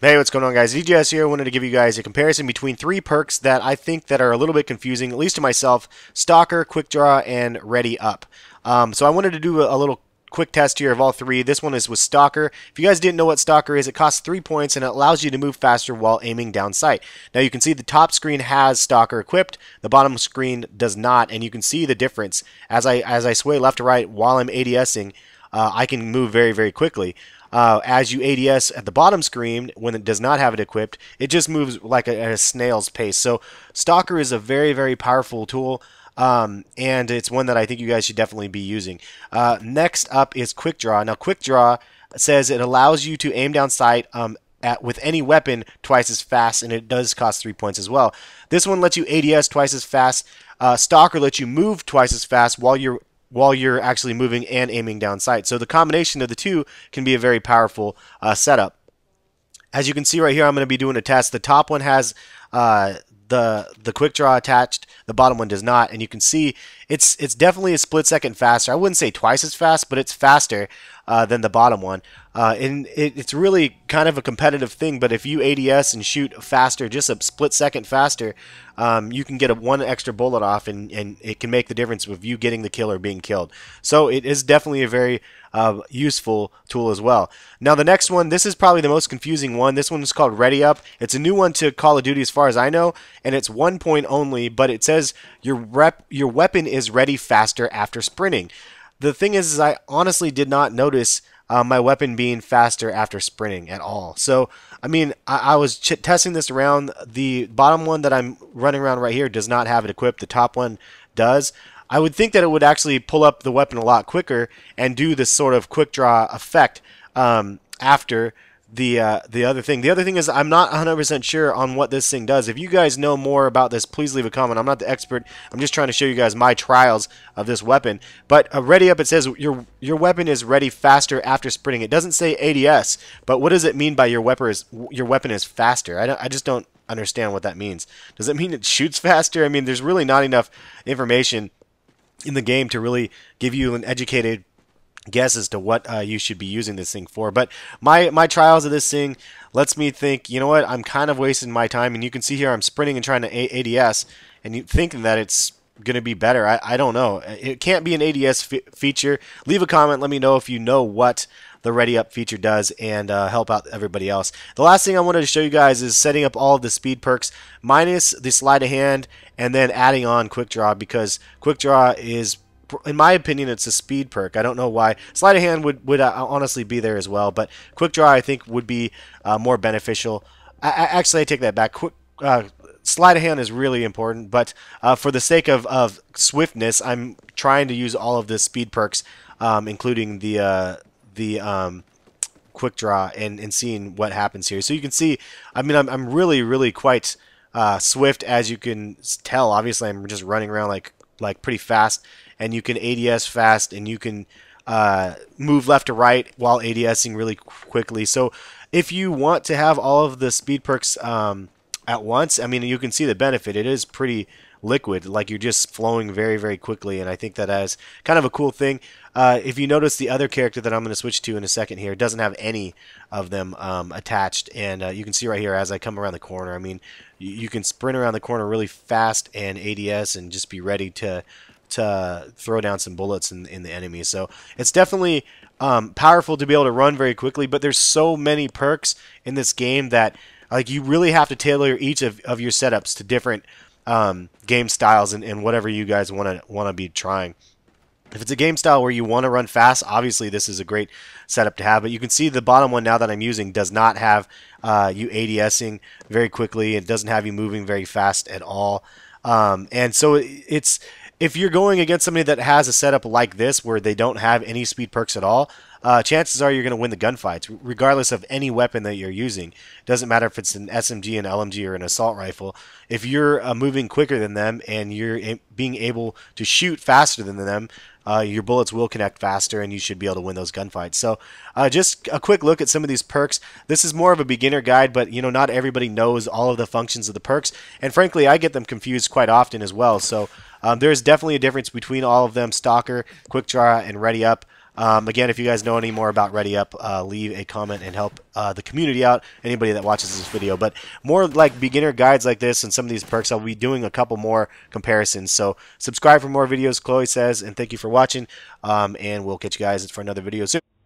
Hey, what's going on guys? DGS here. I wanted to give you guys a comparison between three perks that I think that are a little bit confusing, at least to myself, Stalker, Quick Draw, and Ready Up. Um, so I wanted to do a, a little quick test here of all three. This one is with Stalker. If you guys didn't know what Stalker is, it costs three points and it allows you to move faster while aiming down sight. Now you can see the top screen has Stalker equipped, the bottom screen does not, and you can see the difference as I as I sway left to right while I'm ADSing. Uh, I can move very very quickly uh, as you ADS at the bottom screen when it does not have it equipped, it just moves like a, a snail's pace. So Stalker is a very, very powerful tool. Um, and it's one that I think you guys should definitely be using. Uh, next up is Quick Draw. Now, Quick Draw says it allows you to aim down sight um, at, with any weapon twice as fast, and it does cost three points as well. This one lets you ADS twice as fast. Uh, Stalker lets you move twice as fast while you're while you're actually moving and aiming down sight. So the combination of the two can be a very powerful uh, setup. As you can see right here, I'm going to be doing a test. The top one has uh, the the quick draw attached, the bottom one does not, and you can see it's it's definitely a split second faster. I wouldn't say twice as fast, but it's faster uh, than the bottom one. Uh, and it, it's really kind of a competitive thing. But if you ADS and shoot faster, just a split second faster, um, you can get a one extra bullet off, and, and it can make the difference with you getting the kill or being killed. So it is definitely a very uh, useful tool as well. Now the next one, this is probably the most confusing one. This one is called Ready Up. It's a new one to Call of Duty, as far as I know, and it's one point only. But it says your rep, your weapon is is ready faster after sprinting. The thing is, is I honestly did not notice uh, my weapon being faster after sprinting at all. So, I mean, I, I was ch- testing this around. The bottom one that I'm running around right here does not have it equipped. The top one does. I would think that it would actually pull up the weapon a lot quicker and do this sort of quick draw effect um, after the uh, the other thing. The other thing is I'm not 100% sure on what this thing does. If you guys know more about this, please leave a comment. I'm not the expert. I'm just trying to show you guys my trials of this weapon. But uh, ready up, it says your your weapon is ready faster after sprinting. It doesn't say ADS, but what does it mean by your weapon is your weapon is faster? I don't, I just don't understand what that means. Does it mean it shoots faster? I mean, there's really not enough information in the game to really give you an educated guess as to what uh, you should be using this thing for. But my, my trials of this thing lets me think, you know what, I'm kind of wasting my time. And you can see here I'm sprinting and trying to ADS and you thinking that it's going to be better. I, I don't know. It can't be an ADS feature. Leave a comment. Let me know if you know what the Ready Up feature does and uh, help out everybody else. The last thing I wanted to show you guys is setting up all of the speed perks minus the slide of hand and then adding on Quick Draw because Quick Draw is in my opinion, it's a speed perk. I don't know why. Sleight of hand would, would uh, honestly be there as well, but quick draw I think would be uh, more beneficial. I, I, actually, I take that back. Quick uh, sleight of hand is really important, but uh, for the sake of, of swiftness, I'm trying to use all of the speed perks, um, including the uh, the um, quick draw and, and seeing what happens here. So you can see, I mean, I'm, I'm really, really quite uh, swift as you can tell. Obviously, I'm just running around like like pretty fast and you can ADS fast and you can uh, move left to right while ADSing really quickly. So if you want to have all of the speed perks um, at once, I mean, you can see the benefit. It is pretty liquid. Like you're just flowing very, very quickly. And I think that is kind of a cool thing. Uh, if you notice, the other character that I'm going to switch to in a second here doesn't have any of them um, attached. And uh, you can see right here as I come around the corner, I mean, you, you can sprint around the corner really fast and ADS and just be ready to to throw down some bullets in, in the enemy. So it's definitely um, powerful to be able to run very quickly, but there's so many perks in this game that like you really have to tailor each of, of your setups to different um, game styles and, and whatever you guys want to want to be trying. If it's a game style where you want to run fast, obviously this is a great setup to have. But you can see the bottom one now that I'm using does not have uh, you ADSing very quickly. It doesn't have you moving very fast at all. Um, and so it's if you're going against somebody that has a setup like this where they don't have any speed perks at all, uh, chances are you're going to win the gunfights, regardless of any weapon that you're using. Doesn't matter if it's an SMG, an LMG, or an assault rifle. If you're uh, moving quicker than them and you're being able to shoot faster than them, uh, your bullets will connect faster and you should be able to win those gunfights. So, uh, just a quick look at some of these perks. This is more of a beginner guide, but you know not everybody knows all of the functions of the perks, and frankly, I get them confused quite often as well. So. Um, there is definitely a difference between all of them: Stalker, Quickdraw, and Ready Up. Um, again, if you guys know any more about Ready Up, uh, leave a comment and help uh, the community out, anybody that watches this video. But more like beginner guides like this and some of these perks, I'll be doing a couple more comparisons. So subscribe for more videos, Chloe says, and thank you for watching. Um, and we'll catch you guys for another video soon.